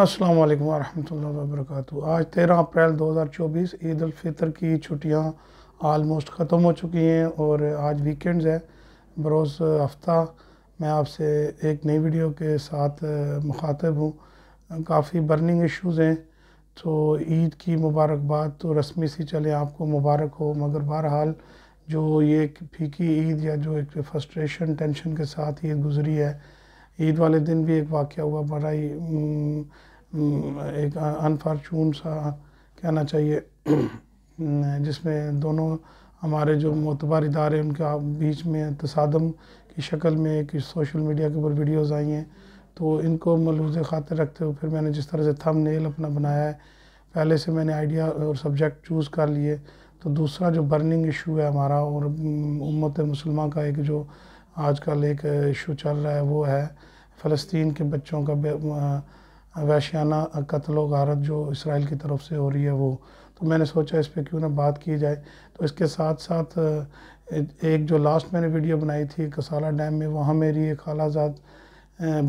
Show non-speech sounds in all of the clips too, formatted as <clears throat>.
अस्सलाम वालेकुम वरहमतुल्लाहि वबरकatuh आज 13 अप्रैल 2024 ईद अल फितर की छुट्टियां आलमोस्ट ख़त्म हो चुकी हैं और आज वीकेंड्स है बरोज़ हफ्ता मैं आपसे एक नई वीडियो के साथ मुखातब हूँ काफ़ी बर्निंग इश्यूज़ हैं तो ईद की मुबारकबाद तो रस्मी सी चले आपको मुबारक हो मगर बहरहाल जो ये फीकी ईद या जो एक फ्रस्ट्रेशन टेंशन के साथ ईद गुजरी है ईद वाले दिन भी एक वाक्य हुआ बड़ा ही एक अनफॉर्चून सा कहना चाहिए <clears throat> जिसमें दोनों हमारे जो मोतबर इदारे उनके बीच में तसादम की शक्ल में एक सोशल मीडिया के ऊपर वीडियोज़ आई हैं तो इनको मलूज खातिर रखते हुए फिर मैंने जिस तरह से थम नेल अपना बनाया है पहले से मैंने आइडिया और सब्जेक्ट चूज़ कर लिए तो दूसरा जो बर्निंग इशू है हमारा और उम्मत मुसलमान का एक जो आजकल एक इशू चल रहा है वो है फ़लस्तीन के बच्चों का वैशाना कत्ल गारत जो इसराइल की तरफ से हो रही है वो तो मैंने सोचा इस पर क्यों ना बात की जाए तो इसके साथ साथ एक जो लास्ट मैंने वीडियो बनाई थी कसाला डैम में वहाँ मेरी एक खालाजाद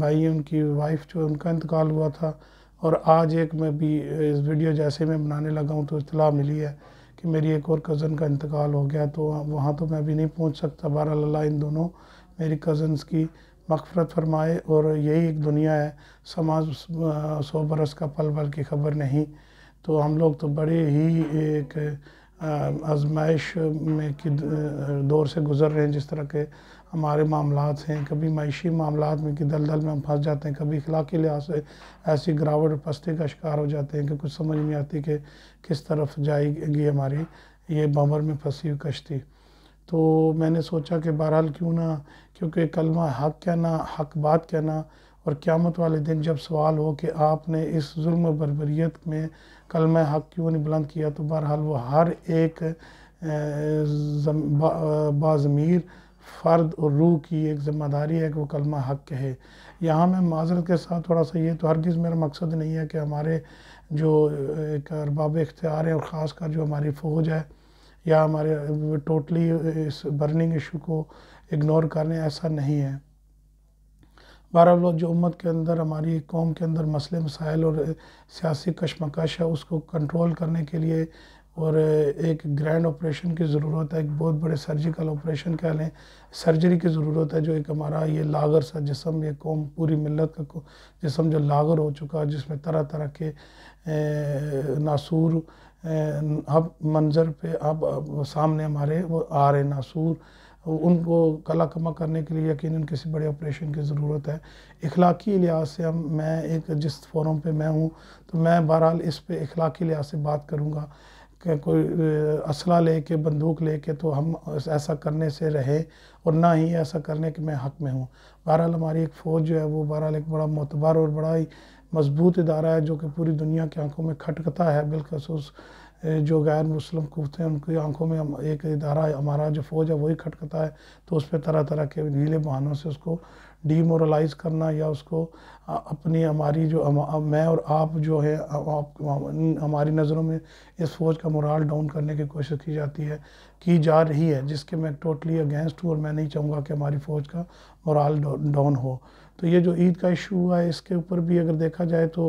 भाई उनकी वाइफ जो उनका इंतकाल हुआ था और आज एक मैं भी इस वीडियो जैसे मैं बनाने लगा हूँ तो इतला मिली है कि मेरी एक और कज़न का इंतकाल हो गया तो वहाँ तो मैं भी नहीं पहुँच सकता बहरअल्ला इन दोनों मेरी कज़न्स की मकफ़रत फरमाए और यही एक दुनिया है समाज सौ बरस का पल पल की खबर नहीं तो हम लोग तो बड़े ही एक आजमाइश में कि दौर से गुज़र रहे हैं जिस तरह के हमारे मामला हैं कभी मैशी मामला में कि दल दल में हम फंस जाते हैं कभी के लिहाज से ऐसी गिरावट और पस्ती का शिकार हो जाते हैं कि कुछ समझ नहीं आती कि किस तरफ जाएगी हमारी ये बमर में फंसी हुई कश्ती तो मैंने सोचा कि बहरहाल क्यों ना क्योंकि कलमा हक कहना हक बात कहना और क़्यामत वाले दिन जब सवाल हो कि आपने इस जुल्म बरबरीत में कलमा हक क्यों नहीं बुलंद किया तो बहरहाल वो हर एक बाज़मीर फ़र्द और रूह की एक ज़िम्मेदारी है कि वो कलमा हक कहे यहाँ मैं माजरत के साथ थोड़ा सा ये तो हर चीज़ मेरा मकसद नहीं है कि हमारे जो एक अरबाब इख्तियार हैं और ख़ास कर जो हमारी फ़ौज है या हमारे टोटली इस बर्निंग इशू को इग्नोर करें ऐसा नहीं है बारह लोग जो उम्मत के अंदर हमारी कौम के अंदर मसले मसाइल और सियासी कशमकश है उसको कंट्रोल करने के लिए और एक ग्रैंड ऑपरेशन की ज़रूरत है एक बहुत बड़े सर्जिकल ऑपरेशन कह लें सर्जरी की ज़रूरत है जो एक हमारा ये लागर सा जिसम ये कौम पूरी मिलत का जिसम जो लागर हो चुका है जिसमें तरह तरह के नासूर अब मंजर पे अब, अब सामने हमारे वो आ रहे नासूर उनको कला कमा करने के लिए यकीन किसी बड़े ऑपरेशन की ज़रूरत है इखलाकी लिहाज से हम मैं एक जिस फोरम पे मैं हूँ तो मैं बहरहाल इस पे इखलाकी लिहाज से बात करूँगा कि कोई असला ले के बंदूक ले के तो हम ऐसा करने से रहे और ना ही ऐसा करने के मैं हक़ में हूँ बहरहाल हमारी एक फ़ौज जो है वो बहरहाल एक बड़ा मतबर और बड़ा ही मजबूत इदारा है जो कि पूरी दुनिया की आंखों में खटकता है बिलखसूस जो गैर मुस्लिम कुफ्त हैं उनकी आंखों में एक इदारा हमारा जो फ़ौज है वही खटकता है तो उस पर तरह तरह के नीले बहानों से उसको डीमोरलाइज करना या उसको अपनी हमारी जो मैं और आप जो है आप हमारी नज़रों में इस फौज का मोराल डाउन करने की कोशिश की जाती है की जा रही है जिसके मैं टोटली अगेंस्ट हूँ और मैं नहीं चाहूँगा कि हमारी फ़ौज का मोराल डाउन हो तो ये जो ईद का इशू हुआ है इसके ऊपर भी अगर देखा जाए तो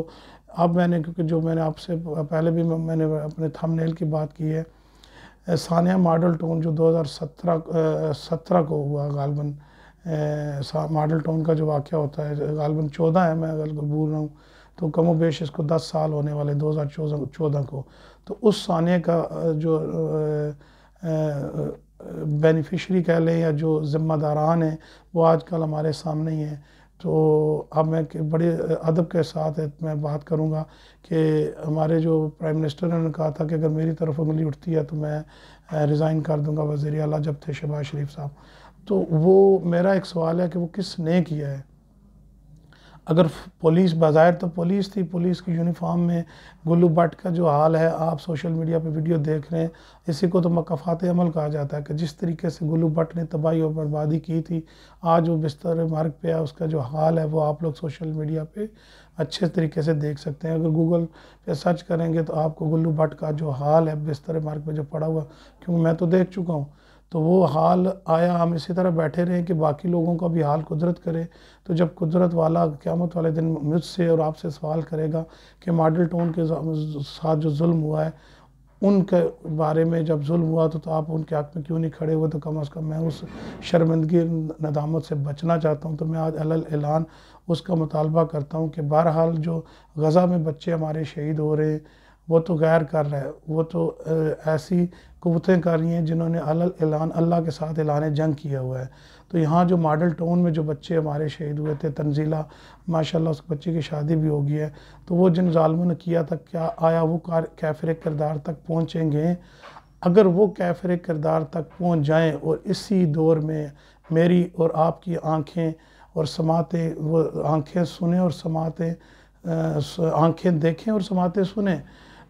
अब मैंने क्योंकि जो मैंने आपसे पहले भी मैंने अपने थंबनेल की बात की है सानिया मॉडल टोन जो 2017 सत्रह को हुआ गालबन मॉडल टोन का जो वाक़ होता है गालबन चौदह है मैं अगर भूल रहा हूँ तो कमो बेश इसको दस साल होने वाले दो हज़ार चौदह को तो उस सानिया का जो बेनिफिशरी कह लें या जो ज़िम्मेदारान हैं वो आजकल हमारे सामने ही हैं तो अब मैं बड़े अदब के साथ मैं बात करूंगा कि हमारे जो प्राइम मिनिस्टर ने कहा था कि अगर मेरी तरफ उंगली उठती है तो मैं रिज़ाइन कर दूंगा वज़ी अला जब थे शहबाज शरीफ साहब तो वो मेरा एक सवाल है कि वो किसने किया है अगर पुलिस बाहर तो पुलिस थी पुलिस की यूनिफॉर्म में गुल्लू भट्ट का जो हाल है आप सोशल मीडिया पे वीडियो देख रहे हैं इसी को तो मकफ़ात अमल कहा जाता है कि जिस तरीके से गुल्लू भट्ट ने तबाही और बर्बादी की थी आज वो बिस्तर मार्ग पे है उसका जो हाल है वो आप लोग सोशल मीडिया पे अच्छे तरीके से देख सकते हैं अगर गूगल पे सर्च करेंगे तो आपको गुल्लू भट्ट का जो हाल है बिस्तर मार्ग पर जो पड़ा हुआ क्योंकि मैं तो देख चुका हूँ तो वो हाल आया हम इसी तरह बैठे रहें कि बाकी लोगों का भी हाल कुदरत करे तो जब कुदरत वाला क़्यामत वाले दिन मुझसे और आपसे सवाल करेगा कि मॉडल टोन के साथ जो जुल्म हुआ है उनके बारे में जब जुल्म हुआ तो, तो आप उनके हक में क्यों नहीं खड़े हुए तो कम अज़ कम मैं उस शर्मिंदगी नदामत से बचना चाहता हूँ तो मैं आज अलल ऐलान उसका मुतालबा करता हूँ कि बहरहाल जो गज़ा में बच्चे हमारे शहीद हो रहे हैं वो तो गैर कर रहा है वो तो ऐसी कुतें कर रही हैं जिन्होंने अलल अल्लाह के साथ एलान जंग किया हुआ है तो यहाँ जो मॉडल टाउन में जो बच्चे हमारे शहीद हुए थे तंजीला माशाल्लाह उस बच्चे की शादी भी हो गई है तो वो जिन ालमों ने किया था क्या आया वो कैफर किरदार तक पहुँचेंगे अगर वो कैफर किरदार तक पहुँच जाएँ और इसी दौर में मेरी और आपकी आँखें और समातें वो आँखें सुने और समातें आँखें देखें और समातें सुने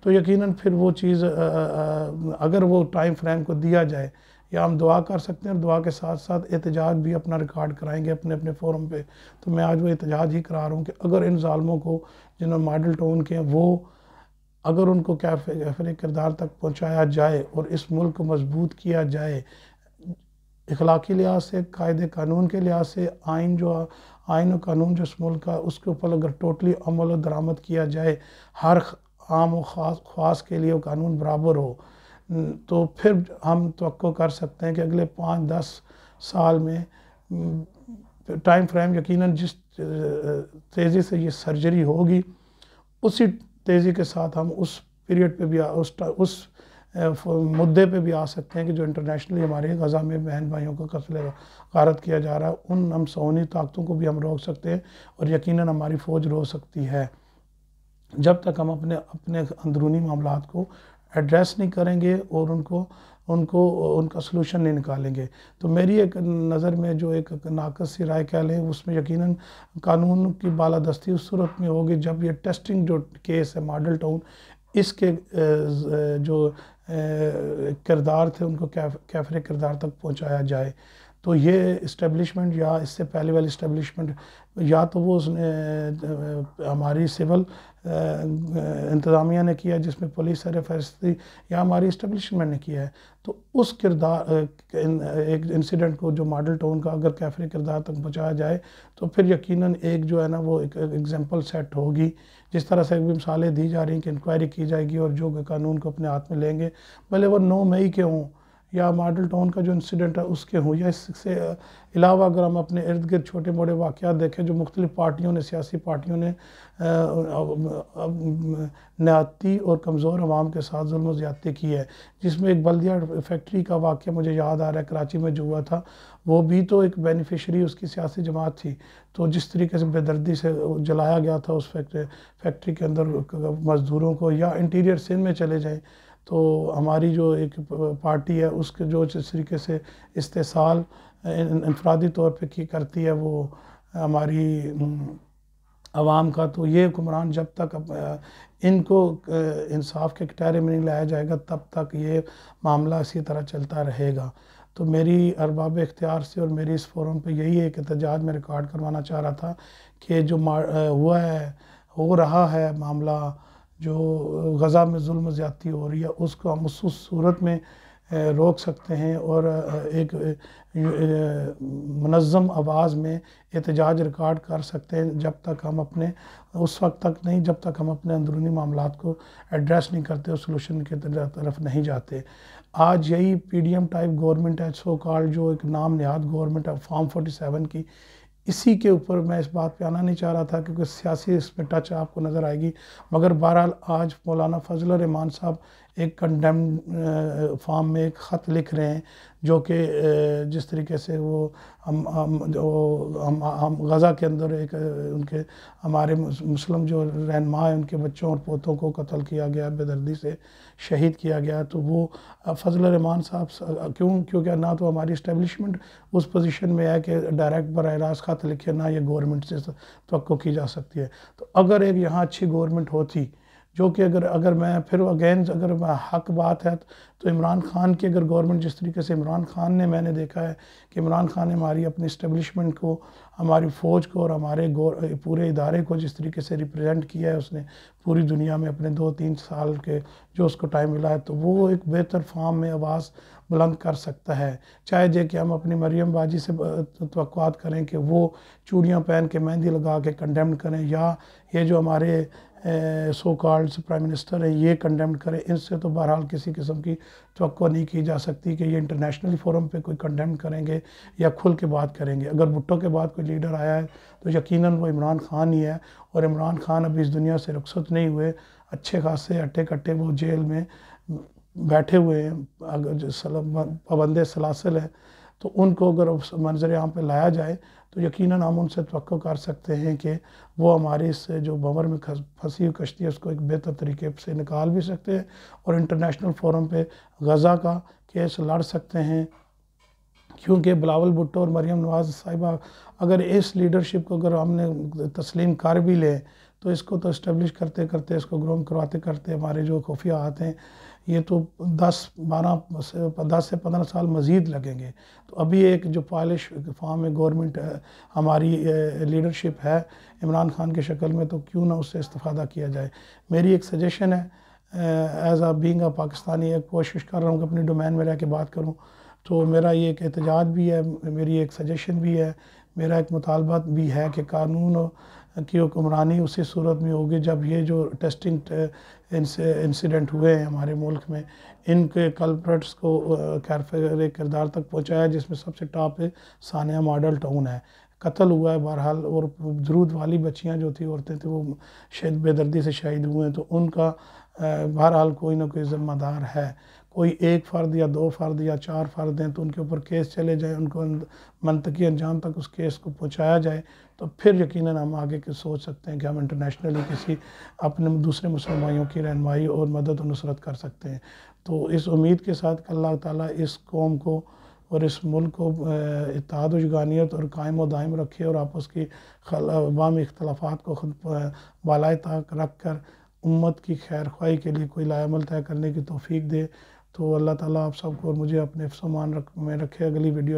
तो यकीनन फिर वो चीज़ अगर वो टाइम फ्रेम को दिया जाए या हम दुआ कर सकते हैं और दुआ के साथ साथ एहतजाज भी अपना रिकॉर्ड कराएंगे अपने अपने फोरम पे तो मैं आज वो एहतजाज ही करा रहा हूँ कि अगर इन ालमों को जिन्होंने मॉडल टाउन के वो अगर उनको कैफिर किरदार तक पहुँचाया जाए और इस मुल्क को मजबूत किया जाए इखलाकी लिहाज से कायदे कानून के लिहाज से आइन जो आइन और कानून जो इस मुल्क का उसके ऊपर अगर टोटली अमल और दरामद किया जाए हर आम और खास खास के लिए कानून बराबर हो तो फिर हम तो कर सकते हैं कि अगले पाँच दस साल में टाइम फ्रेम यकीनन जिस तेज़ी से ये सर्जरी होगी उसी तेज़ी के साथ हम उस पीरियड पे भी आ, उस उस मुद्दे पे भी आ सकते हैं कि जो इंटरनेशनली हमारे गज़ा में बहन भाइयों को कसले गारत किया जा रहा है उन हम सोनी ताकतों को भी हम रोक सकते हैं और यकीनन हमारी फ़ौज रोक सकती है जब तक हम अपने अपने अंदरूनी मामला को एड्रेस नहीं करेंगे और उनको उनको उनका सलूशन नहीं निकालेंगे तो मेरी एक नज़र में जो एक नाकस सी राय कह लें उसमें यकीनन कानून की बालादस्ती उस सूरत में होगी जब ये टेस्टिंग जो केस है मॉडल टाउन इसके जो किरदार थे उनको कैफ कैफरे किरदार तक पहुंचाया जाए तो ये इस्टेब्लिशमेंट या इससे पहले वाली इस्टेब्लिशमेंट या तो वो उसने हमारी सिविल इंतज़ामिया ने किया जिसमें पुलिस सर फहरस्ती या हमारी इस्टेब्लिशमेंट ने किया है तो उस किरदार एक इंसिडेंट को जो मॉडल टाउन का अगर कैफरी किरदार तक पहुँचाया जाए तो फिर यकीनन एक जो है ना वो एक एग्ज़ाम्पल सेट होगी जिस तरह से भी मिसालें दी जा रही हैं कि इंक्वायरी की जाएगी और जो कानून को अपने हाथ में लेंगे भले वो नौ मई के हों या मॉडल टाउन का जो इंसिडेंट है उसके हों या इससे अलावा अगर हम अपने इर्द गिर्द छोटे मोटे वाक़ देखें जो मुख्तलिफ पार्टियों ने सियासी पार्टियों ने नाती और कमज़ोर आवाम के साथ जुल्म ज़्यादा की है जिसमें एक बल्दिया फैक्ट्री का वाक़ मुझे याद आ रहा है कराची में जो हुआ था वो भी तो एक बेनिफिशरी उसकी सियासी जमात थी तो जिस तरीके से बेदर्दी से जलाया गया था उस फैक्ट्री फैक्ट्री के अंदर मज़दूरों को या इंटीरियर सिंध में चले जाएँ तो हमारी जो एक पार्टी है उसके जो जिस तरीके से इस्तेसाल इनफरादी तौर पर की करती है वो हमारी आवाम का तो ये हुक्मरान जब तक इनको इंसाफ के कटहरे में नहीं लाया जाएगा तब तक ये मामला इसी तरह चलता रहेगा तो मेरी अरबाब इख्तियार से और मेरी इस फोरम पे यही एक एहतजाज मैं रिकॉर्ड करवाना चाह रहा था कि जो हुआ है हो रहा है मामला जो गज़ा में जुल्म ज़्यादती हो रही है उसको हम उस सूरत में रोक सकते हैं और एक मनज़म आवाज़ में एहतजाज रिकॉर्ड कर सकते हैं जब तक हम अपने उस वक्त तक नहीं जब तक हम अपने अंदरूनी मामला को एड्रेस नहीं करते और सोलूशन के तरफ नहीं जाते आज यही P D M type government है सो कॉल्ड जो एक नाम नहाद गवर्नमेंट है फॉर्म फोटी सेवन की इसी के ऊपर मैं इस बात पे आना नहीं चाह रहा था क्योंकि सियासी इसमें टच आपको नज़र आएगी मगर बहरहाल आज मौलाना फजल रहमान साहब एक कंडेम फॉर्म में एक ख़त लिख रहे हैं जो कि जिस तरीके से वो हम हम जो हम हम गज़ा के अंदर एक उनके हमारे मुस्लिम जो रहनमा हैं उनके बच्चों और पोतों को कत्ल किया गया बेदर्दी से शहीद किया गया तो वो फजल रहमान साहब क्यों क्योंकि ना तो हमारी इस्टेबलिशमेंट उस पोजीशन में है कि डायरेक्ट बर रास्त ख़त लिखे ना ये गवर्नमेंट से तो की जा सकती है तो अगर एक यहाँ अच्छी गवर्नमेंट होती जो कि अगर अगर मैं फिर अगेन अगर हक बात है तो इमरान खान की अगर गवर्नमेंट जिस तरीके से इमरान खान ने मैंने देखा है कि इमरान खान ने हमारी अपनी इस्टबलिशमेंट को हमारी फ़ौज को और हमारे पूरे इदारे को जिस तरीके से रिप्रेजेंट किया है उसने पूरी दुनिया में अपने दो तीन साल के जो उसको टाइम मिला है तो वो एक बेहतर फार्म में आवाज़ बुलंद कर सकता है चाहे जे कि हम अपनी मरियम बाजी से तो करें कि वो चूड़ियाँ पहन के मेहंदी लगा के कंडेम करें या ये जो हमारे सो कॉल्ड प्राइम मिनिस्टर है ये कंडेम्ड करें इनसे तो बहरहाल किसी किस्म की तो नहीं की जा सकती कि ये इंटरनेशनल फोरम पे कोई कंडेम करेंगे या खुल के बात करेंगे अगर भुट्टो के बाद कोई लीडर आया है तो यकीनन वो इमरान खान ही है और इमरान खान अभी इस दुनिया से रुखसत नहीं हुए अच्छे खासे अट्टे कट्टे वो जेल में बैठे हुए हैं अगर जो पाबंद सलासल है तो उनको अगर उस मंजर आम पर लाया जाए तो यकीन हम उनसे तो कर सकते हैं कि वो हमारी इस जो भंवर में फंसी हुई कश्ती है उसको एक बेहतर तरीके से निकाल भी सकते हैं और इंटरनेशनल फोरम पे गज़ा का केस लड़ सकते हैं क्योंकि बिलावल भुट्टो और मरियम नवाज साहिबा अगर इस लीडरशिप को अगर हमने तस्लीम कर भी लें तो इसको तो इस्टबलिश करते करते इसको ग्रोम करवाते करते हमारे जो खुफिया आते हैं ये तो 10 12 से दस से 15 साल मज़ीद लगेंगे तो अभी एक जो पॉलिश फॉर्म में गवर्नमेंट हमारी लीडरशिप है इमरान खान की शक्ल में तो क्यों ना उससे इस्ता किया जाए मेरी एक सजेशन है एज़ आ बींग पाकिस्तानी एक कोशिश कर रहा हूँ कि अपने डोमेन में रह के बात करूँ तो मेरा ये एक एहतजाज भी है मेरी एक सजेशन भी है मेरा एक मुतालबा भी है कि कानून की हुक्मरानी उसी सूरत में होगी जब ये जो टेस्टिंग इंसिडेंट uh, हुए हैं हमारे मुल्क में इनके कल्प्रट्स को कैरफर uh, किरदार तक पहुँचाया जिसमें सबसे टॉप है सानिया मॉडल टाउन है कत्ल हुआ है बहरहाल और दरूद वाली बच्चियाँ जो थी औरतें थी वो शायद बेदर्दी से शहीद हुए हैं तो उनका uh, बहरहाल कोई ना कोई ज़िम्मेदार है कोई एक फ़र्द या दो फ़र्द या चार फ़र्द हैं तो उनके ऊपर केस चले जाए उनको मनतकी अंजाम तक उस केस को पहुँचाया जाए तो फिर यकीन हम आगे के सोच सकते हैं कि हम इंटरनेशनली किसी अपने दूसरे मुसलमानों की रहनमाई और मदद और नुसरत कर सकते हैं तो इस उम्मीद के साथ अल्लाह ताली इस कौम को और इस मुल्क को इतिहाद वगानियत और कायम दायम रखे और आपस की अवामी इख्तलाफात को खुद बालाए तक रख कर उम्मत की खैर ख्वाही के लिए कोई लायामल तय करने की तोफ़ी दे तो अल्लाह ताली आप सबको और मुझे अपने अफसमान रख में रखे अगली वीडियो